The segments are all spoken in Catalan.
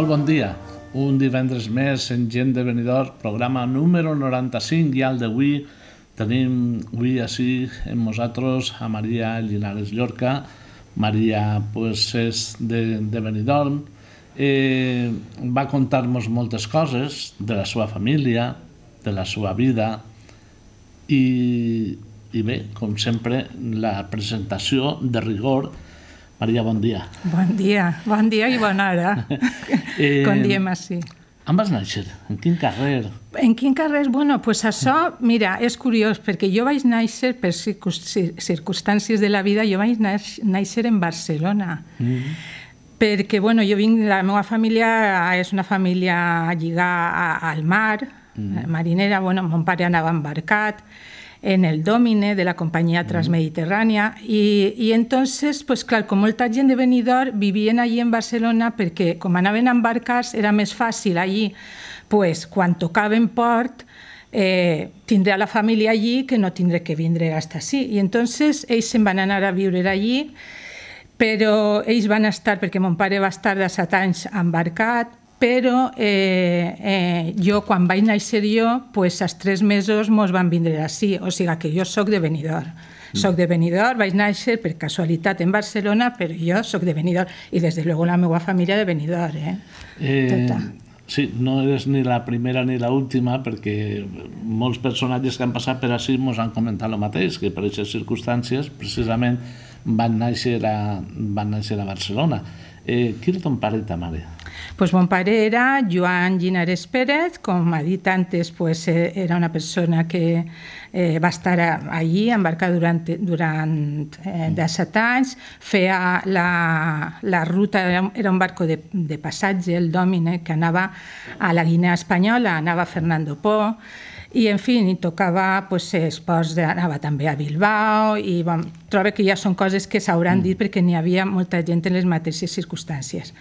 Molt bon dia. Un divendres més en Gent de Benidorm, programa número 95 i el d'avui tenim avui així amb nosaltres a Maria Linares Llorca. Maria pues, és de, de Benidorm, eh, va contar-nos moltes coses de la seva família, de la seva vida i, i bé, com sempre, la presentació de rigor Maria, bon dia. Bon dia, bon dia i bona hora, eh, eh, com diem així. On vas néixer? En quin carrer? En quin carrer? Bueno, pues això, mira, és curiós, perquè jo vaig néixer, per circumstàncies de la vida, jo vaig néixer en Barcelona. Mm -hmm perquè bueno, jo vinc, la meva família és una família lligada al mar, mm. marinera, bueno, mon pare anava embarcat, en el Dòmine de la companyia Transmediterrània i, i entonces, pues, clar, com molta gent de Benidorm vivien allí en Barcelona perquè com anaven en barques era més fàcil allí, pues, quan tocaven port, eh, tindré a la família allí que no tindré que vindre hasta així. I entonces ells se'n van anar a viure allí, però ells van estar, perquè mon pare va estar de set anys embarcat, però eh, eh, jo quan vaig néixer jo, pues, els tres mesos mos van vindre així, o sigui que jo sóc de venidor. Mm. Soc de Benidorm, vaig néixer per casualitat en Barcelona, però jo sóc de Benidorm i des de luego la meva família de Benidorm. Eh? Eh, Sí, no eres ni la primera ni la última perquè molts personatges que han passat per així ens han comentat el mateix, que per aquestes circumstàncies precisament van néixer a, van néixer a Barcelona. Eh, qui era ton pare i ta mare? Pues mon pare era Joan Ginares Pérez, com ha dit antes, pues, eh, era una persona que eh, va estar allí, embarcada durant, durant eh, 17 mm. anys, feia la, la ruta, era un barco de, de passatge, el Domine, que anava a la Guinea Espanyola, anava a Fernando Po, i en fi, i tocava pues, esports, de, anava també a Bilbao i bom, trobo que ja són coses que s'hauran mm. dit perquè n'hi havia molta gent en les mateixes circumstàncies.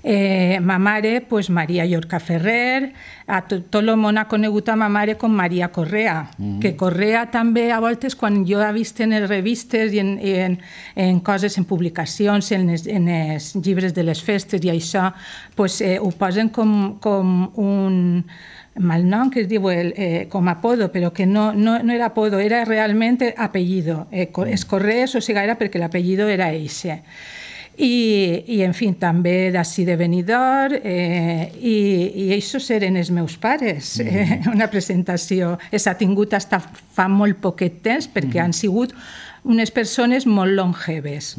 Eh, ma mare, pues, Maria Llorca Ferrer, a tot, tot el món ha conegut a ma mare com Maria Correa, mm. que Correa també a voltes quan jo he vist en les revistes i en, i en, en coses, en publicacions, en els, en els llibres de les festes i això, pues, eh, ho posen com, com un Malnón, que digo el, eh, como apodo, pero que no, no, era apodo, era realmente apellido. Eh, mm. es eso o siga era porque el apellido era ese. Y, y en fin, también así de venidor. Y eso y meus pares mm. eh, una presentación. Esa tinguta está hasta fa molt poquet mm. han sido unes personas molt longeves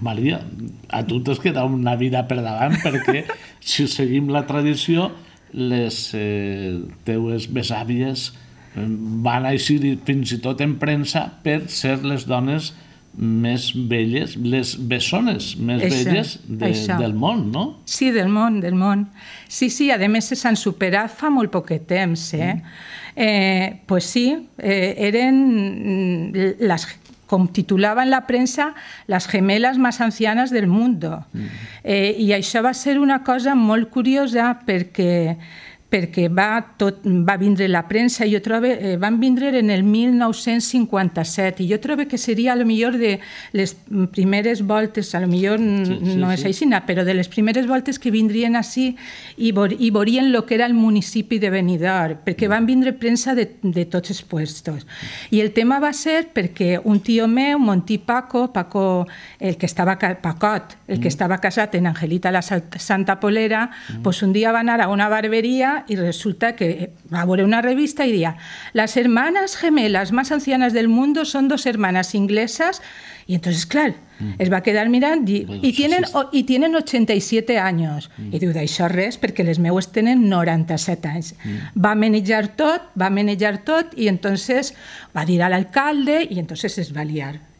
Maria, a tu t'has quedat una vida per davant perquè si seguim la tradició les eh, teues besàvies eh, van així fins i tot en premsa per ser les dones més velles, les bessones més això, velles de, això. del món, no? Sí, del món, del món. Sí, sí, a més s'han superat fa molt poquet temps, eh? Mm. Eh, pues sí, eh, eren mm, les com titulava en la premsa, les gemeles més ancianes del món. Mm. Eh, I això va ser una cosa molt curiosa perquè perquè va, tot, va vindre la premsa, jo trobo, eh, van vindre en el 1957, i jo trobo que seria a lo millor de les primeres voltes, a lo millor sí, sí, no és sí. així, però de les primeres voltes que vindrien així i, i veurien lo que era el municipi de Benidorm, perquè van vindre premsa de, de tots els puestos. I el tema va ser perquè un tio meu, Montí Paco, Paco, el que estava, Pacot, el que mm. estava casat en Angelita la Santa Polera, mm. pues un dia va anar a una barberia y resulta que aburre una revista y diría, las hermanas gemelas más ancianas del mundo son dos hermanas inglesas y entonces, claro, les mm. va a quedar mirando y tienen y tienen 87 años mm. y duda y sorres res, porque les meus en 97 años va Va manejar todo va a manejar todo y entonces va a ir al alcalde y entonces es va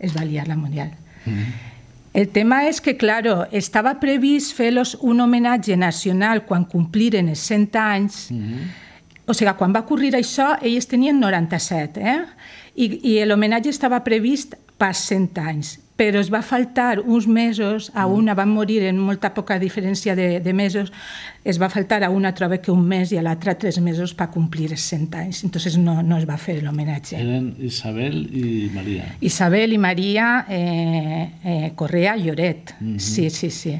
es va la mundial. Mm. El tema és que, claro, estava previst fer-los un homenatge nacional quan compliren els 100 anys, mm -hmm. O sigui, quan va ocorrir això, ells tenien 97, eh? I, i l'homenatge estava previst per 100 anys però es va faltar uns mesos, a mm. una van morir en molta poca diferència de, de mesos, es va faltar a una troba que un mes i a l'altra tres mesos per complir els 100 anys. Entonces no, no es va fer l'homenatge. Eren Isabel i Maria. Isabel i Maria eh, eh, Correa Lloret. Uh mm-hmm. -huh. Sí, sí, sí.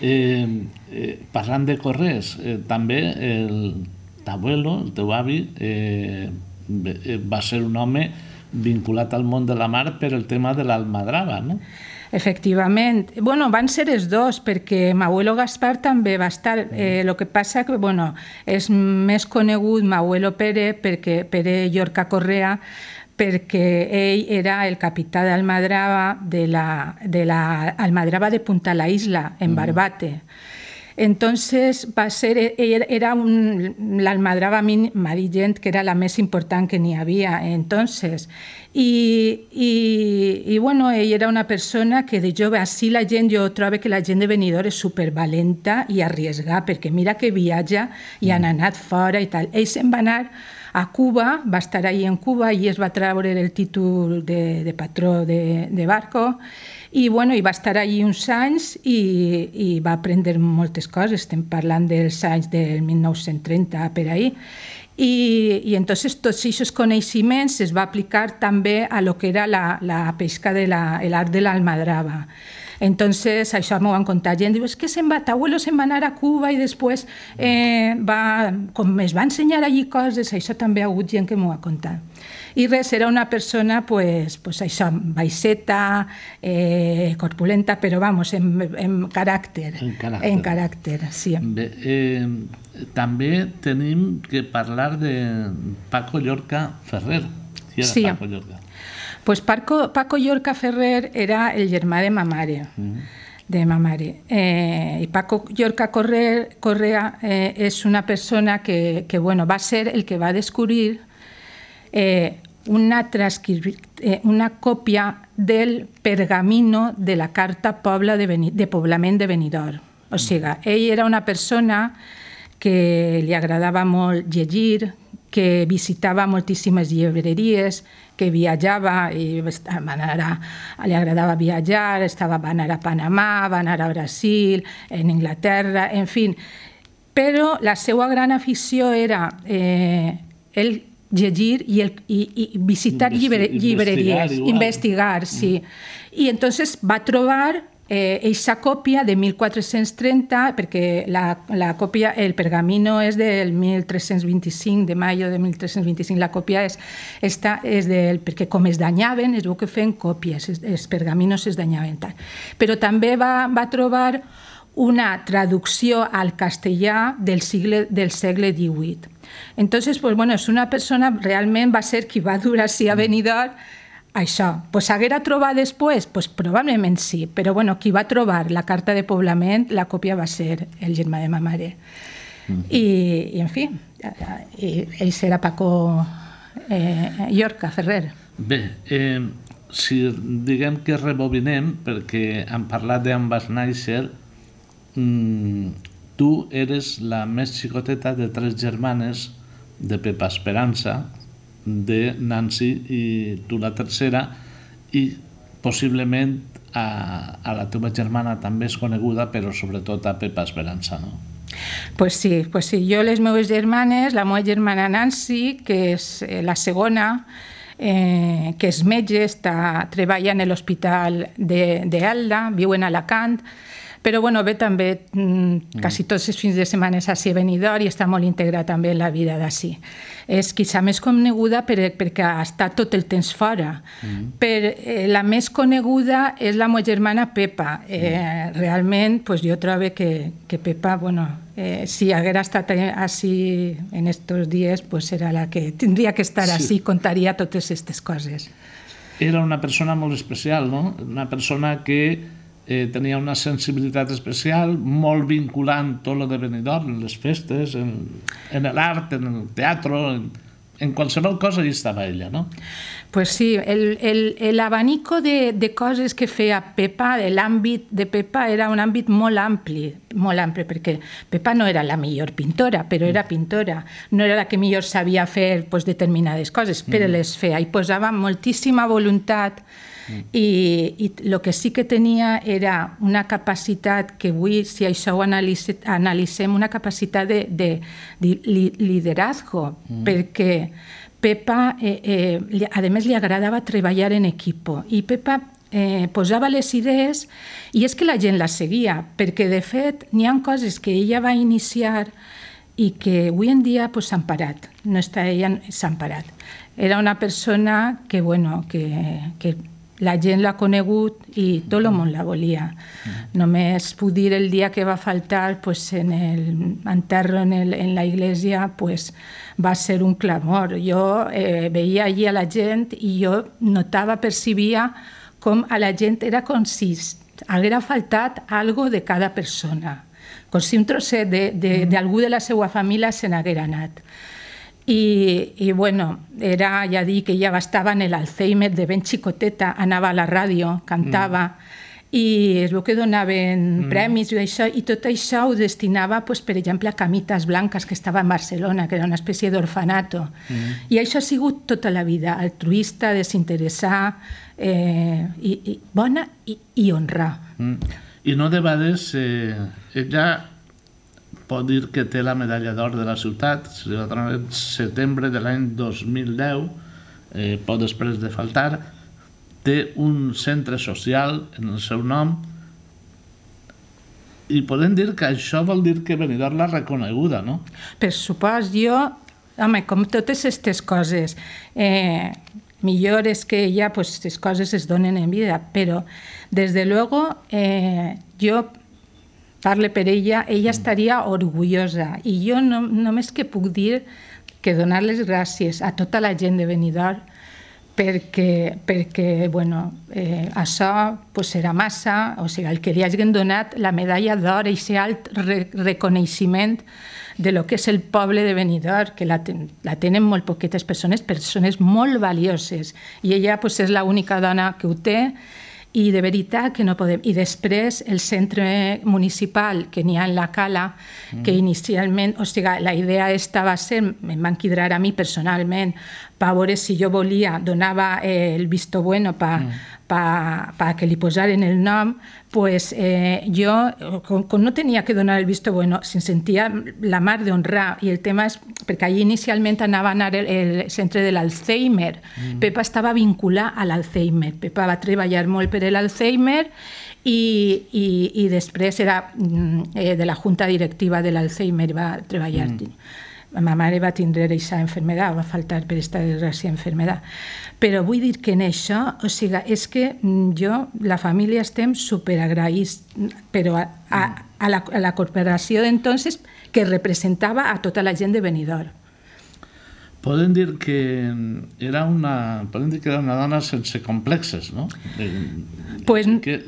Eh, eh, parlant de Corrés, eh, també el t'abuelo, el teu avi, eh, eh va ser un home vinculat al món de la mar per el tema de l'almadrava, no? Efectivament. Bueno, van ser els dos, perquè Mauelo Gaspar també va estar. El mm. eh, lo que passa que bueno, és més conegut Mauelo Pere, perquè Pere Llorca Correa, perquè ell era el capità d'Almadrava de la, de la Almadrava de Punta la Isla, en mm. Barbate. Entonces va ser, era un, l'almadrava Marigent, que era la més important que n'hi havia entonces. I, i, i bueno, ell era una persona que de jove, així la gent, jo trobo que la gent de Benidorm és supervalenta i arriesga, perquè mira que viatja i han mm. anat fora i tal. Ell se'n va anar a Cuba, va estar ahí en Cuba i es va treure el títol de, de patró de, de barco i, bueno, i va estar allí uns anys i, i va aprendre moltes coses, estem parlant dels anys del 1930 per ahir, i, i entonces tots aquests coneixements es va aplicar també a lo que era la, la pesca de l'art de l'almadrava. La, Entonces, això m'ho van contar. Gent diu, és es que se'n va, t'abuelo se'n va anar a Cuba i després eh, va, com es va ensenyar allí coses, això també ha hagut gent que m'ho va contar. I res, era una persona, pues, pues això, baixeta, eh, corpulenta, però vamos, en, en caràcter. En caràcter. En caràcter, sí. Bé, eh, també tenim que parlar de Paco Llorca Ferrer. era sí. Paco Llorca. Pues Paco, Paco Yorca Ferrer era el germà de Mamare. Mm. De eh, y Paco Yorca Correa eh, es una persona que, bueno, va a ser el que va a descubrir eh, una, una copia del pergamino de la Carta de, poblamén de Poblament Benidorm. O mm. sea, ella era una persona que le agradaba mucho llegir, que visitaba muchísimas librerías... que viatjava i va anar a, li agradava viatjar, estava, va anar a Panamà, va anar a Brasil, en Inglaterra, en fi. Però la seva gran afició era eh, el llegir i, el, i, i visitar Investi llibre, llibreries, investigar, investigar sí. Mm. I entonces va trobar eh, eixa còpia de 1430, perquè la, la còpia, el pergamino és del 1325, de maio de 1325, la còpia és, esta és del, perquè com es danyaven, es veu que feien còpies, els pergaminos es danyaven Tal. Però també va, va trobar una traducció al castellà del segle, del segle XVIII. Entonces, pues bueno, és una persona realment va ser qui va dur a Benidorm això. Pues, haguera trobat després? Pues, probablement sí, però bueno, qui va trobar la carta de poblament, la còpia va ser el germà de ma mare. Mm. I, I, en fi, i, ell serà Paco eh, Llorca Ferrer. Bé, eh, si diguem que rebobinem, perquè hem parlat d'en vas néixer, mm, tu eres la més xicoteta de tres germanes de Pepa Esperança, de Nancy i tu la tercera i possiblement a, a la teva germana també és coneguda però sobretot a Pepa Esperança no? Pues sí, pues sí. Jo, les meves germanes, la meva germana Nancy, que és eh, la segona, eh, que és metge, està, treballa en l'hospital d'Alda, viu en Alacant, però bueno, ve també mm. quasi mm. tots els fins de setmana és ací a Benidorm i està molt integrat també en la vida d'ací. És quizà més coneguda per, perquè està tot el temps fora. Mm. Per, eh, la més coneguda és la meva germana Pepa. Eh, mm. Realment, pues, jo trobo que, que Pepa, bueno, eh, si haguera estat eh, així en estos dies, pues era la que tindria que estar sí. així, contaria totes aquestes coses. Era una persona molt especial, no? Una persona que eh, tenia una sensibilitat especial, molt vinculant tot el de Benidorm, en les festes, en, en l'art, en el teatre, en, en qualsevol cosa hi estava ella, no? Pues sí, el, el, el abanico de, de coses que feia Pepa, l'àmbit de Pepa era un àmbit molt ampli, molt ampli, perquè Pepa no era la millor pintora, però era mm. pintora, no era la que millor sabia fer pues, determinades coses, però mm. les feia i posava moltíssima voluntat, i, i el que sí que tenia era una capacitat que avui, si això ho analitze, analitzem, una capacitat de, de, de liderazgo, mm. perquè Pepa, eh, eh, a més, li agradava treballar en equip i Pepa eh, posava les idees i és que la gent la seguia, perquè de fet n'hi han coses que ella va iniciar i que avui en dia s'han pues, parat, no està ella, s'han parat. Era una persona que, bueno, que, que la gent l'ha conegut i tot el món la volia. Mm-hmm. Només puc dir el dia que va faltar pues, en el enterro en, el, en la iglesia pues, va ser un clamor. Jo eh, veia allí a la gent i jo notava, percibia com a la gent era si Haguera faltat algo de cada persona, com si un trosset d'algú de, de, de, mm-hmm. de la seva família se n'haguera anat. Y, bueno, era, ya di que ya bastaba en el Alzheimer de Ben Chicoteta, andaba a la radio, cantaba, mm. y lo es lo que donaban en mm. premis y eso y destinaba, pues, per ya a Camitas Blancas, que estaba en Barcelona, que era una especie de orfanato. Y mm. eso ha sido toda la vida, altruista, desinteresada, y eh, y y bona y no debades, eh, eh, pot dir que té la medalla d'or de la ciutat, se va donar el setembre de l'any 2010, eh, pot després de faltar, té un centre social en el seu nom i podem dir que això vol dir que Benidorm l'ha reconeguda, no? Per supòs, jo, home, com totes aquestes coses, eh, millor és que ja pues, les coses es donen en vida, però des de luego eh, jo parle per ella, ella mm. estaria orgullosa. I jo no, només que puc dir que donar les gràcies a tota la gent de Benidorm perquè, perquè bueno, eh, això pues, era massa, o sigui, el que li hagin donat la medalla d'or, aquest alt re reconeixement de lo que és el poble de Benidorm, que la, ten la tenen molt poquetes persones, persones molt valioses, i ella pues, és l'única dona que ho té, i de veritat que no podem. I després el centre municipal que n'hi ha en la Cala, mm. que inicialment, o sigui, la idea esta va ser, em van quidrar a mi personalment, para si yo volía donaba eh, el visto bueno para mm. pa, que le posaran el nom, pues, yo eh, no tenía que donar el visto bueno, sin sentía la mar de honra Y el tema es porque allí inicialmente andaba a el, centro del Alzheimer. Mm. Pepa estaba vinculada al Alzheimer. Pepa va treballar molt el Alzheimer y y y después era mm, eh, de la junta directiva del Alzheimer va treballar. Mm. ma mare va tindre aquesta enfermedad, va faltar per aquesta desgràcia enfermedad. Però vull dir que en això, o sigui, és que mm, jo, la família, estem superagraïts, però a, a, a, la, a la corporació d'entonces que representava a tota la gent de Benidorm. Poden dir que era una, poden dir que era una dona sense complexes, no? Eh, pues, que,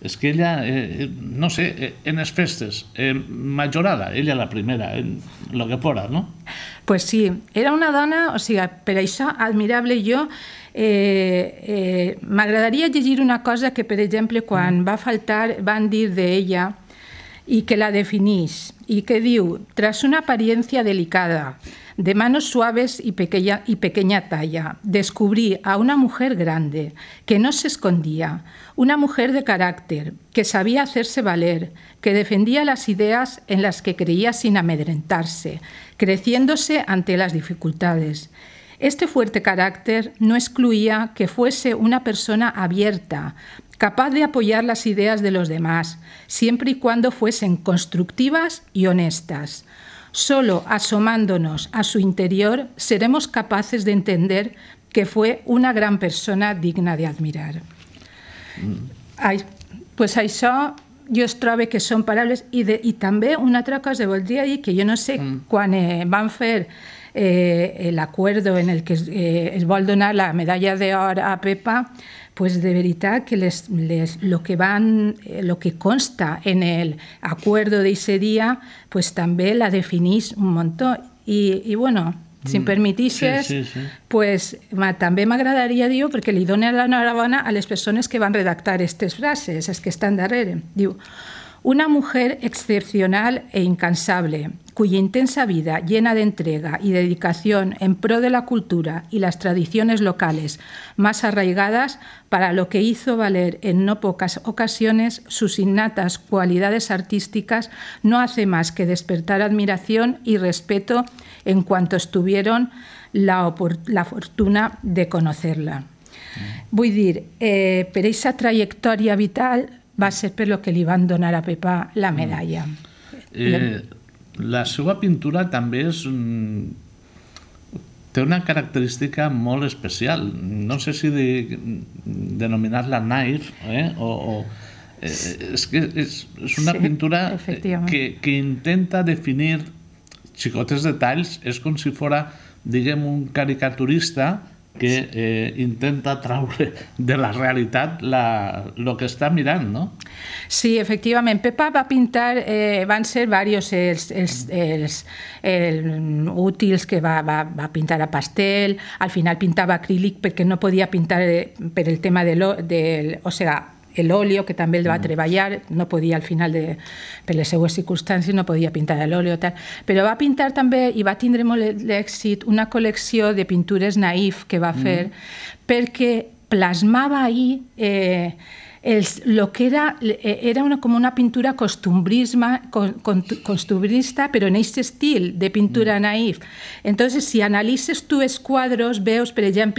és que ella, eh, eh no sé, eh, en les festes, eh, majorada, ella la primera, en lo que fora, no? Pues sí, era una dona, o sigui, per això, admirable, jo eh, eh, m'agradaria llegir una cosa que, per exemple, quan mm. va faltar, van dir d'ella, de y que la definís y que diu «Tras una apariencia delicada, de manos suaves y pequeña, y pequeña talla, descubrí a una mujer grande que no se escondía, una mujer de carácter, que sabía hacerse valer, que defendía las ideas en las que creía sin amedrentarse, creciéndose ante las dificultades. Este fuerte carácter no excluía que fuese una persona abierta, capaz de apoyar las ideas de los demás, siempre y cuando fuesen constructivas y honestas. Solo asomándonos a su interior seremos capaces de entender que fue una gran persona digna de admirar. Mm. Pues ahí yo yo trove que son palabras y también una otra cosa de y que yo no sé mm. cuándo van a van fer eh, eh en el que es, eh, la medalla de oro a Pepa pues de verdad que les, lo que van, eh, lo que consta en el acuerdo de ese día, pues también la definís un montón. Y, bueno, sin si em mm. permitís, pues también me agradaría, digo, porque le doy la enhorabuena a las personas que van a redactar estas frases, es que están darrere. Digo, una mujer excepcional e incansable, cuya intensa vida, llena de entrega y dedicación en pro de la cultura y las tradiciones locales más arraigadas, para lo que hizo valer en no pocas ocasiones sus innatas cualidades artísticas, no hace más que despertar admiración y respeto en cuanto estuvieron la, fortuna de conocerla. Mm. Voy a decir, eh, pero esa trayectoria vital va ser per lo que li van donar a Pepa la mm. medalla. Eh, la seva pintura també és té una característica molt especial. No sé si de, denominar-la naif eh? o, o eh, és que és, és una sí, pintura eh, que, que intenta definir xicotes detalls, és com si fora, diguem, un caricaturista que eh, intenta traure de la realitat la, lo que està mirant, no? Sí, efectivament. Pepa va pintar, eh, van ser diversos els, els, els, els útils que va, va, va pintar a pastel, al final pintava acrílic perquè no podia pintar eh, per el tema de lo, del... O sea, el que també el va treballar, no podia al final, de, per les seues circumstàncies, no podia pintar o tal. Però va pintar també, i va tindre molt d'èxit, una col·lecció de pintures naïf que va fer, mm. perquè plasmava ahir eh, lo que era, e, era como una pintura costumbrista, pero en este estilo de pintura mm. naif. Entonces, si analices tus cuadros, veos, pero ya en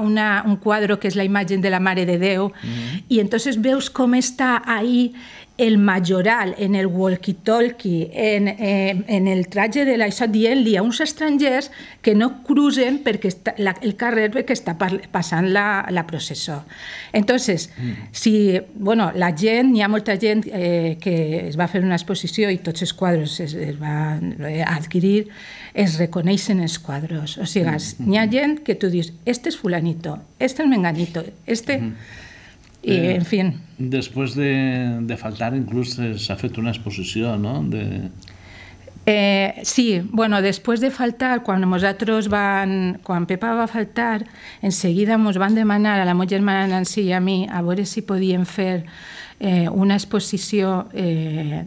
una, un cuadro que es la imagen de la Mare de deo mm. y entonces veos cómo está ahí el majoral, en el walkie-talkie, en, eh, en el traje de l'això, dient-li a uns estrangers que no cruzen perquè està, la, el carrer que està passant la, la processó. Entonces, mm. si, bueno, la gent, hi ha molta gent eh, que es va fer una exposició i tots els quadres es, es van eh, adquirir, es reconeixen els quadres. O sigui, mm. hi ha gent que tu dius, este és es fulanito, este és es menganito, este... Mm Y, eh, en fin. Después de, de faltar, incluso eh, se ha una exposició ¿no? De... Eh, sí, bueno, després de faltar, quan nosaltres van, quan Pepa va faltar, en seguida ens van demanar a la meva germana Nancy i a mi a veure si podíem fer eh, una exposició eh,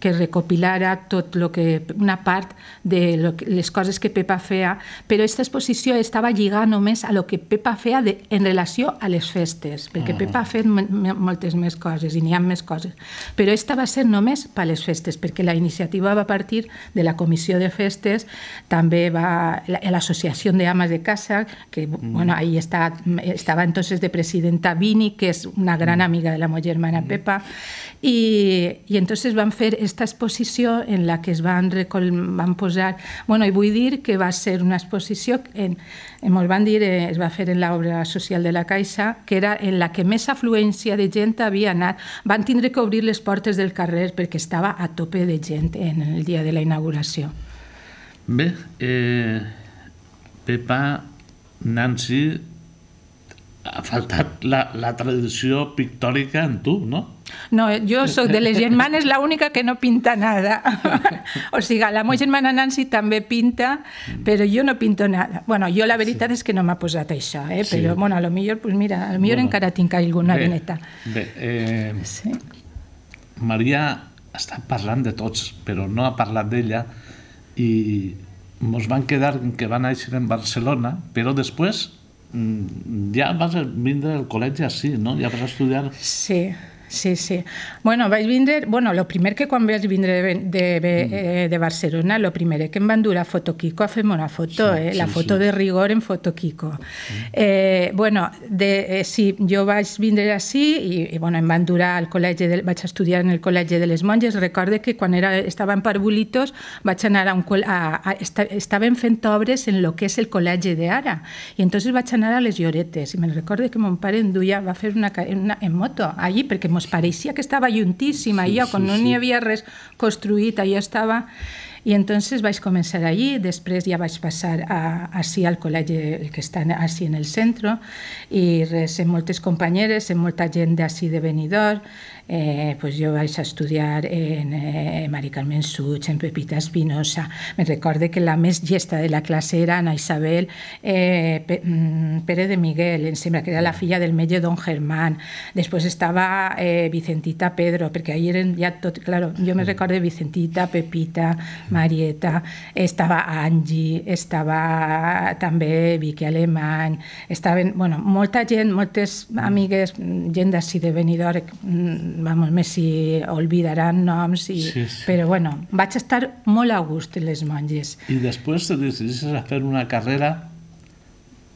que recopilara tot lo que, una part de lo que, les coses que Pepa feia, però aquesta exposició estava lligada només a lo que Pepa feia de, en relació a les festes, perquè mm. Pepa ha fet moltes més coses i n'hi ha més coses, però aquesta va ser només per les festes, perquè la iniciativa va partir de la Comissió de Festes, també va l'Associació de ames de Casa, que mm. bueno, ahí està, estava entonces de presidenta Vini, que és una gran mm. amiga de la meva germana mm. Pepa, i, i entonces van fer esta exposició en la que es van, recol van posar... bueno, i vull dir que va ser una exposició, en, en molt van dir, eh, es va fer en l'obra social de la Caixa, que era en la que més afluència de gent havia anat. Van tindre que obrir les portes del carrer perquè estava a tope de gent en el dia de la inauguració. Bé, eh, Pepa, Nancy, ha faltat la, la tradició pictòrica en tu, no? No, jo sóc de les germanes l'única que no pinta nada. o sigui, la meva germana Nancy també pinta, mm. però jo no pinto nada. Bueno, jo la veritat sí. és que no m'ha posat això, eh? Sí. però bueno, a lo millor, pues mira, a lo millor bueno. encara tinc alguna bé, veneta. Bé, eh, sí. Maria està parlant de tots, però no ha parlat d'ella i ens van quedar que va néixer en Barcelona, però després Mm, ja vas a vindre al col·legi així, no? Ja vas a estudiar sí sí, sí. Bueno, vaig vindre... Bueno, el primer que quan vaig vindre de, de, mm. eh, de Barcelona, el primer que em van dur a Kiko a fer-me una foto, sí, eh? la foto sí. de rigor en Kiko. Sí. Mm. Eh, bueno, de, eh, sí, jo vaig vindre així i, i bueno, em van dur al col·legi... De, vaig estudiar en el col·legi de les monges. Recorde que quan era, estava en Parvulitos vaig anar a un... A, a, a, estaven fent obres en lo que és el col·legi d'ara. I entonces vaig anar a les Lloretes i me'n recorde que mon pare em duia, va fer una, una, en moto allí perquè mos pareixia que estava juntíssima sí, i sí, quan sí, no sí. n'hi havia res construït, allò estava... I entonces vaig començar allí, després ja vaig passar a, a sí, al col·legi que està així en el centre i res, amb moltes companyeres, amb molta gent d'ací de Benidorm, Eh, pues yo vais a estudiar en eh, Mari Carmen Such, en Pepita Espinosa. Me recorde que la més gesta de la classe era Ana Isabel eh, Pérez mm, de Miguel, em sembla que era la filla del metge Don Germán. Després estava eh, Vicentita Pedro, perquè ahir eren ja tot... Claro, jo me recorde Vicentita, Pepita, Marieta, estava Angie, estava també Vicky Alemany, estaven, bueno, molta gent, moltes amigues, gent d'ací de Benidorm, mm, vamos, me si olvidaran noms, i, sí, sí. però bueno, vaig estar molt a gust en les monges. I després decideixes a fer una carrera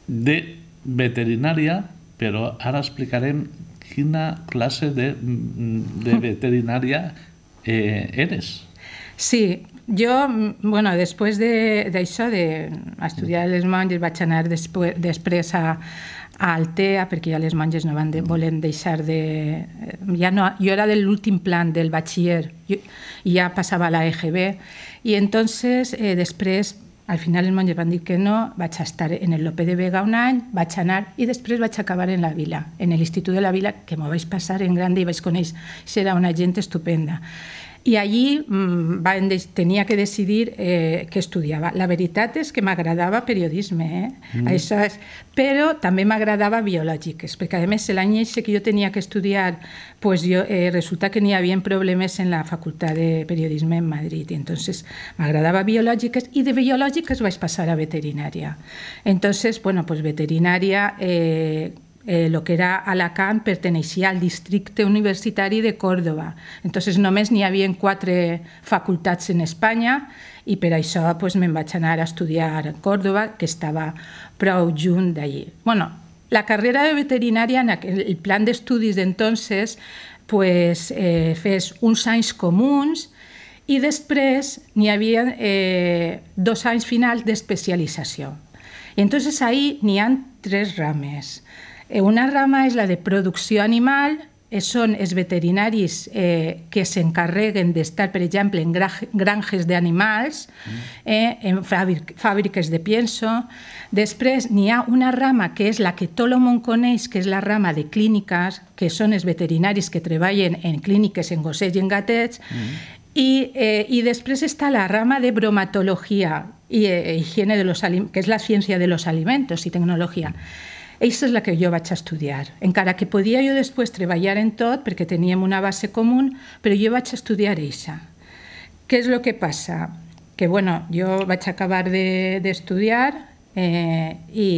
de veterinària, però ara explicarem quina classe de, de mm. veterinària eh, eres. Sí, jo, bueno, després d'això, de, de, estudiar les monges, vaig anar després, després a, a Altea, ah, perquè ja les monges no van de, volen deixar de... Eh, ja no, jo era de l'últim plan del batxiller, i ja passava a la EGB, i entonces eh, després al final els monges van dir que no, vaig estar en el Lope de Vega un any, vaig anar i després vaig acabar en la vila, en l'Institut de la Vila, que m'ho vaig passar en grande i vaig conèixer, era una gent estupenda i allí mm, van, tenia que decidir eh, què estudiava. La veritat és que m'agradava periodisme, eh? Mm. Això és... però també m'agradava biològiques, perquè a més l'any que jo tenia que estudiar, pues jo, eh, resulta que n'hi havia problemes en la facultat de periodisme en Madrid, entonces m'agradava biològiques i de biològiques vaig passar a veterinària. Entonces, bueno, pues veterinària eh, eh, lo que era Alacant perteneixia al districte universitari de Còrdoba. Entonces només n'hi havia quatre facultats en Espanya i per això pues, me'n vaig anar a estudiar a Còrdoba, que estava prou junt d'allí. Bueno, la carrera de veterinària, en el plan d'estudis d'entonces, pues, eh, fes uns anys comuns i després n'hi havia eh, dos anys finals d'especialització. I entonces ahí n'hi han tres rames. Eh, una rama es la de producción animal, eh, son veterinarios eh, que se que de estar, por ejemplo, en granjes de animales, mm. en fábricas de pienso. Después, ni a una rama que es la que todo el mundo que es la rama de clínicas, que son es veterinarios que trabajan en clínicas en Gosset y en gatets, y mm. después está la rama de bromatología y higiene de los que es la ciencia de los alimentos y tecnología. Això és la que jo vaig estudiar. Encara que podia jo després treballar en tot, perquè teníem una base comú, però jo vaig estudiar això. Què és el que passa? Que bueno, jo vaig acabar d'estudiar de, eh, i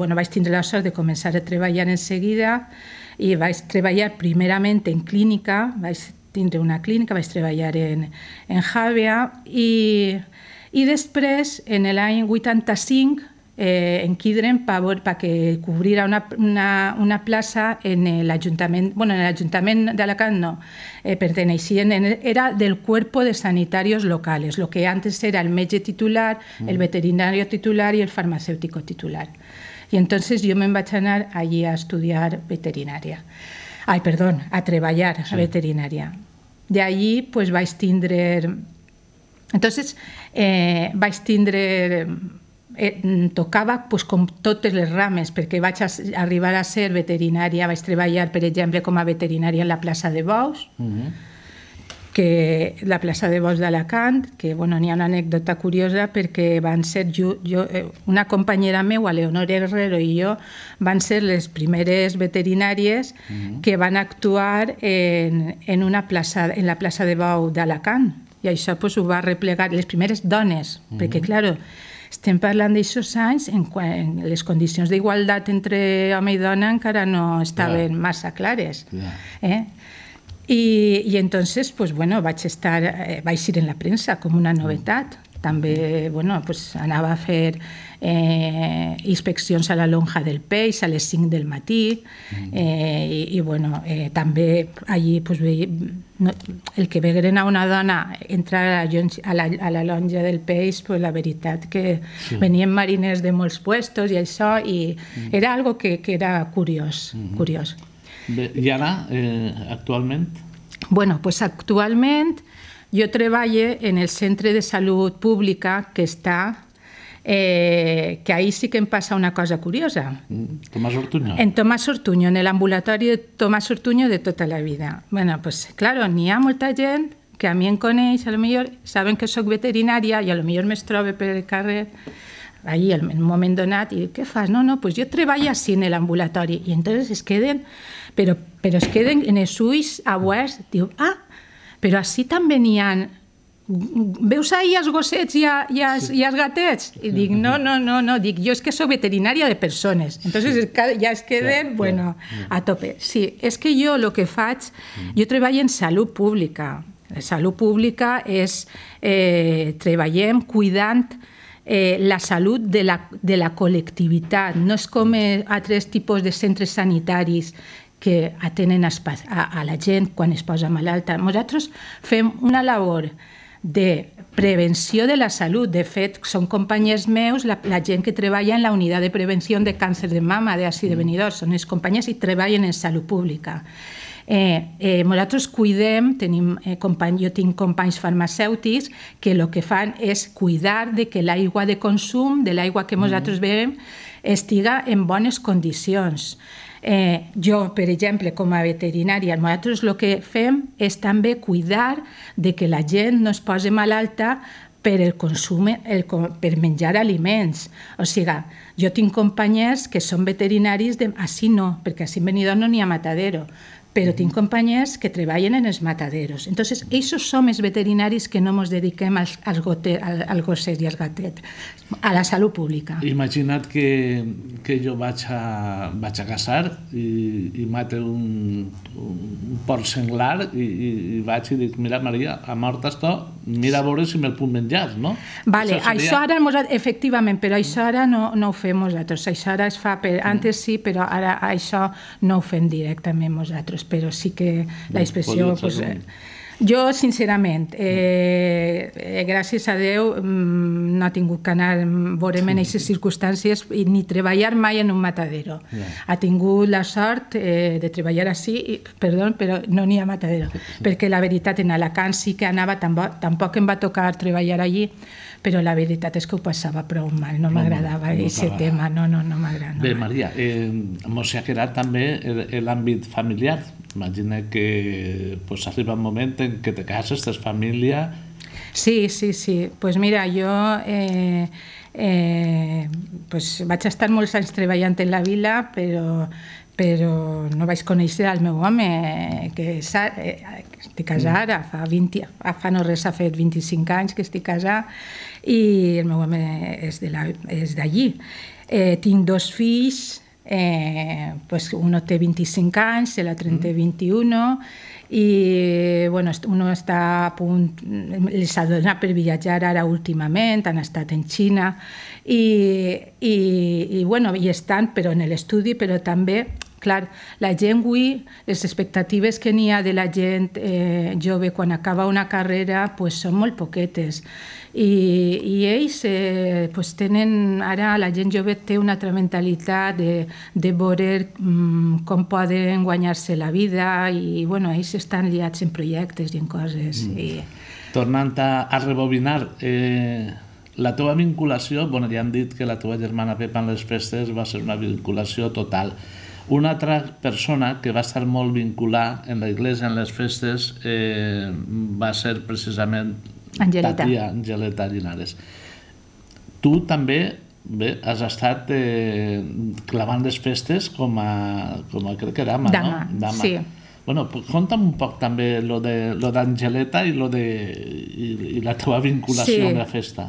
bueno, vaig tindre la sort de començar a treballar en seguida i vaig treballar primerament en clínica, vaig tindre una clínica, vaig treballar en, en Javia i, i després, en l'any 85, eh, en Kidren para que cobriera una, una, una plaça en l'Ajuntament, bueno, en l'Ajuntament d'Alacant no, eh, perteneixien, en, era del cuerpo de sanitarios locales, lo que antes era el metge titular, mm. el veterinario titular y el farmacéutico titular. Y entonces yo me vaig anar allí a estudiar veterinaria. Ai, perdó, a treballar sí. a veterinaria. De allí pues, vaig tindre... Entonces, eh, vaig tindre eh, mm, tocava pues, com totes les rames, perquè vaig a, arribar a ser veterinària, vaig treballar, per exemple, com a veterinària en la plaça de Bous, uh mhm. -huh. que la plaça de Bous d'Alacant, que bueno, n'hi ha una anècdota curiosa perquè van ser jo, jo, eh, una companyera meua, Leonor Herrero i jo, van ser les primeres veterinàries uh mhm. -huh. que van actuar en, en, una plaça, en la plaça de Bous d'Alacant. I això pues, ho va replegar les primeres dones, uh -huh. perquè, mhm. claro, estem parlant d'aixòs anys en quan les condicions d'igualtat entre home i dona encara no estaven yeah. massa clares. Yeah. Eh? I, i entonces, pues, bueno, vaig, estar, eh, vaig ser en la premsa com una novetat. Mm també bueno, pues, anava a fer eh, inspeccions a la lonja del peix a les 5 del matí eh, i, i bueno, eh, també allí pues, ve, no, el que vegren a una dona entrar a la, a la, a la lonja del peix pues, la veritat que sí. venien mariners de molts puestos i això i mm. era algo que, que era curiós, mm -hmm. curiós. Bé, I ara, eh, actualment? Bueno, pues actualment jo treballe en el centre de salut pública que està eh, que ahir sí que em passa una cosa curiosa. Mm, Tomàs Ortuño. En Tomàs Ortuño, en l'ambulatori de Tomàs Ortuño de tota la vida. bueno, pues, claro, n'hi ha molta gent que a mi em coneix, a lo millor saben que sóc veterinària i a lo millor me'n trobo per el carrer ahir, en un moment donat i què fas? No, no, pues jo treballo així en l'ambulatori i entonces es queden però, però es queden en els ulls oberts, diu, ah, però així també n'hi ha veus ahir els gossets i, i, els, sí. gatets? I dic, no, no, no, no, dic, jo és que sóc veterinària de persones. Entonces sí. ja es queden, bueno, a tope. Sí, és que jo el que faig, mm. jo treballo en salut pública. La salut pública és, eh, treballem cuidant eh, la salut de la, de la col·lectivitat. No és com eh, altres tipus de centres sanitaris que atenen a, a la gent quan es posa malalta. Nosaltres fem una labor de prevenció de la salut. De fet, són companyes meus, la, la gent que treballa en la unitat de prevenció de càncer de mama d'Aci de Benidorm, mm. són els companys i treballen en salut pública. Eh, eh, nosaltres cuidem, tenim, eh, company, jo tinc companys farmacèutics que el que fan és cuidar de que l'aigua de consum, de l'aigua que mm. nosaltres bevem, estiga en bones condicions. Eh, jo, per exemple, com a veterinària, nosaltres el que fem és també cuidar de que la gent no es posi malalta per, el consum, el, per menjar aliments. O sigui, jo tinc companys que són veterinaris de... Així no, perquè així en Benidorm no n'hi ha matadero pero tinc companyies que treballen en els mataderos. Entonces, som els veterinaris que no ens dediquem als, als, goter, al, al gosset i al gatet, a la salut pública. Imagina't que, que jo vaig a, vaig a caçar i, i mate un, un porc senglar i, i, i vaig i dic, mira Maria, ha mort això, mira a veure si me'l puc menjar, no? Vale, això, seria... això ara, efectivament, però això ara no, no ho fem nosaltres. Això ara es fa, per, mm. antes sí, però ara això no ho fem directament nosaltres mesos, pero sí que la expressió... Pues, jo, eh, sincerament, eh, eh, gràcies a Déu mm, no he tingut que anar sí. en aquestes circumstàncies ni treballar mai en un matadero. Yeah. Ha tingut la sort eh, de treballar així, i, perdó, però no n'hi ha matadero, perquè la veritat en Alacant sí que anava, tampoc, tampoc em va tocar treballar allí, però la veritat és que ho passava prou mal, no m'agradava aquest no tema, no, no, no m'agrada. No Bé, Maria, eh, mos ha quedat també l'àmbit familiar. Imagina que pues, arriba un moment en què te cases, tens família... Sí, sí, sí. Doncs pues mira, jo... Eh, eh, pues vaig estar molts anys treballant en la vila, però però no vaig conèixer el meu home, que, és, que eh, estic casada mm. ara, fa, 20, fa no res, ha fet 25 anys que estic casada, i el meu home és d'allí. Eh, tinc dos fills, eh, pues uno té 25 anys, l'altre en té 21, mm. i bueno, uno està a punt, les ha donat per viatjar ara últimament, han estat en Xina, i, i, i, bueno, i estan però en l'estudi, però també clar, la gent avui, les expectatives que n'hi ha de la gent eh, jove quan acaba una carrera pues, són molt poquetes. I, i ells eh, pues, tenen, ara la gent jove té una altra mentalitat de, de veure mm, com poden guanyar-se la vida i bueno, ells estan liats en projectes i en coses. Mm. I... Tornant a, a rebobinar, eh, la teva vinculació, bueno, ja hem dit que la teva germana Pepa en les festes va ser una vinculació total. Una altra persona que va estar molt vinculada en la iglesia, en les festes, eh, va ser precisament Angelita. Tatia Angeleta Linares. Tu també bé, has estat eh, clavant les festes com a, com a crec que dama, dama no? Dama, sí. Bueno, pues conta'm un poc també lo de lo d'Angeleta i, lo de, i, i la teva vinculació sí. amb la festa.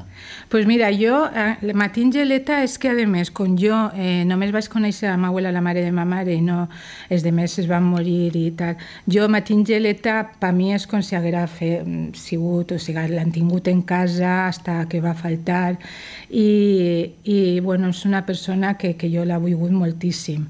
pues mira, jo, eh, Matí Angeleta és que, a més, com jo eh, només vaig conèixer a ma abuela, la mare de ma mare, i no, els de més es van morir i tal, jo Matí Angeleta per mi és com si haguera fe, mm, sigut, o sigui, l'han tingut en casa fins que va faltar, i, i bueno, és una persona que, que jo l'ha volgut moltíssim.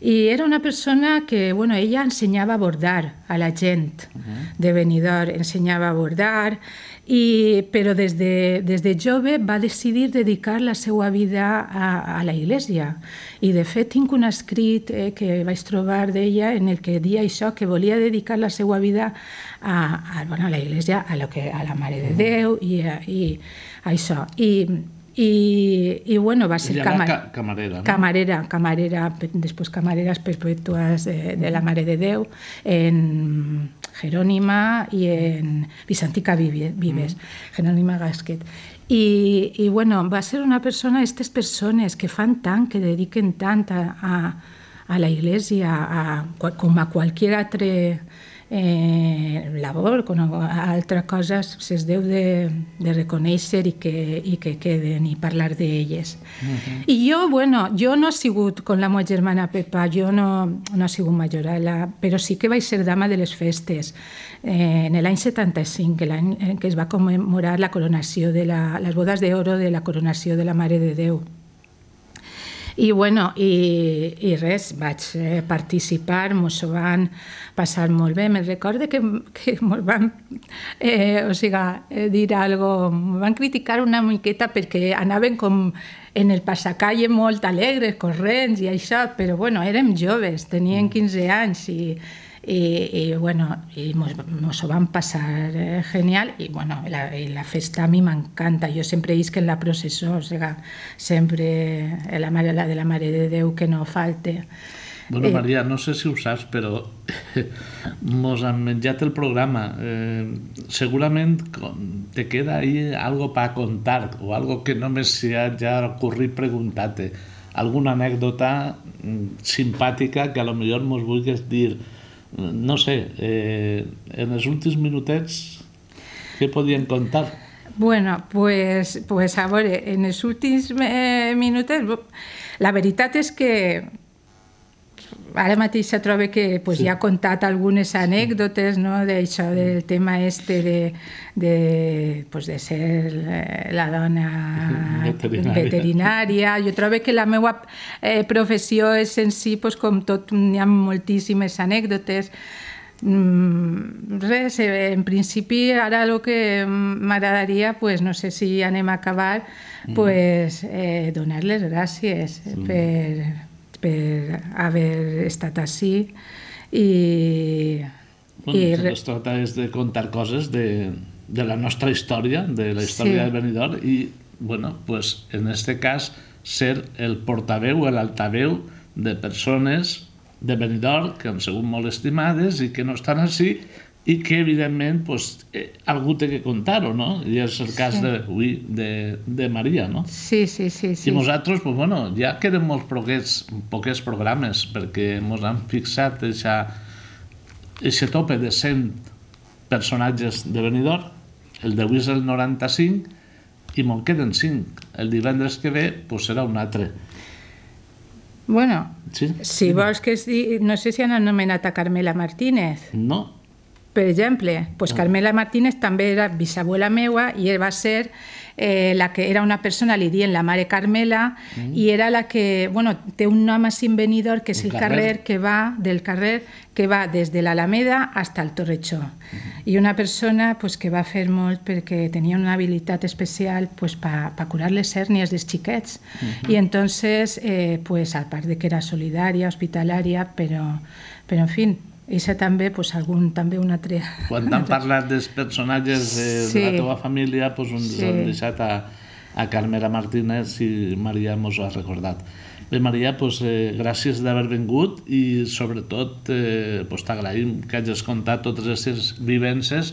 I era una persona que, bueno, ella ensenyava a bordar a la gent uh -huh. de Benidorm, ensenyava a bordar, i, però des de, des de jove va decidir dedicar la seva vida a, a la Iglesia. I, de fet, tinc un escrit eh, que vaig trobar d'ella en el que dia això, que volia dedicar la seva vida a, a, bueno, a la Iglesia, a, lo que, a la Mare de Déu i, a, i a això. I Y, bueno, va a ser camarera, camarera. Camarera, después camareras perpetuas pues, pues, eh, de, la Mare de Deu, en Jerónima y en Bizantica Vives, mm. Jerónima Gasquet. Y bueno, va a ser una persona, estas personas que fan tan que dediquen tanta a, la Iglesia, a, como a cualquier eh, labor, con altres coses es deu de, de reconèixer i que, i que queden i parlar d'elles. Uh mhm. -huh. I jo, bueno, jo no he sigut com la meva germana Pepa, jo no, no he sigut majorala, però sí que vaig ser dama de les festes eh, en l'any 75, l'any en què es va commemorar la coronació de la, les bodes d'oro de la coronació de la Mare de Déu. I, bueno, i, i res, vaig eh, participar, mos ho van passar molt bé. Me'n recorde que, que mos van eh, o sigui, eh, dir algo, mos van criticar una miqueta perquè anaven com en el passacalle molt alegres, corrents i això, però bueno, érem joves, tenien mm. 15 anys i, y, y bueno, y nos, nos, van a pasar eh, genial y bueno, la, la festa a mi m'encanta, jo sempre dic que en la processó, o sigui, sempre eh, la mare, la de la Mare de Déu que no falte. Bueno, eh, Maria, no sé si ho saps, però mos han menjat el programa. Eh, segurament te queda ahí algo para contar o algo que no me se haya ocurrido preguntarte. Alguna anècdota mm, simpàtica que a lo millor mos vulguis dir no sé, eh, en els últims minutets, què podien contar? Bueno, pues, pues a veure, en els últims eh, minutets, la veritat és que ara mateix se troba que pues, sí. ja ha contat algunes anècdotes no, d'això del mm. tema este de, de, pues, de ser eh, la dona veterinària. veterinària. Jo trobo que la meva eh, professió és en si, pues, com tot, hi ha moltíssimes anècdotes, Mm, res, eh, en principi ara el que m'agradaria, pues, no sé si anem a acabar, mm. pues, eh, donar les gràcies mm. per, per haver estat així i... Bueno, i... Es tracta de contar coses de, de la nostra història, de la història sí. de Benidorm i, bueno, pues en este cas ser el portaveu, l'altaveu de persones de Benidorm que han sigut molt estimades i que no estan així i que evidentment pues, eh, algú té que contar-ho, no? I és el cas sí. ui, de, de Maria, no? Sí, sí, sí. sí. I nosaltres, pues, bueno, ja queden molts poquets, poquets programes perquè ens han fixat aquest tope de 100 personatges de venidor, el de és el 95 i me'n queden 5. El divendres que ve pues, serà un altre. Bueno, sí? si vols que es digui... No sé si han anomenat a Carmela Martínez. No, per exemple, pues ah. Carmela Martínez també era bisabuela meua i va ser eh, la que era una persona, li dient la mare Carmela, mm. i era la que, bueno, té un nom així venidor, que és el, el carrer. carrer que va, del carrer que va des de l'Alameda hasta el Torrechó. Mm. I una persona pues, que va fer molt perquè tenia una habilitat especial pues, per pa, curar les hèrnies dels xiquets. Mm -hmm. I entonces, eh, pues, a part de que era solidària, hospitalària, però, però en fi, i també, doncs, algun, també un altre... Quan t'han parlat dels personatges de, sí. de la teva família, doncs, ens sí. han deixat a, a Carmela Martínez i Maria mos ha recordat. Bé, Maria, doncs, eh, gràcies d'haver vingut i sobretot eh, doncs, t'agraïm que hagis contat totes aquestes vivències.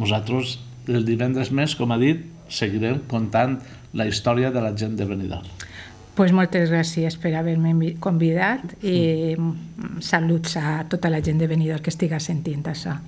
Nosaltres, el divendres més, com ha dit, seguirem contant la història de la gent de Benidorm pues moltes gràcies per haver-me convidat i mm, saluts a tota la gent de Benidorm que estiga sentint això.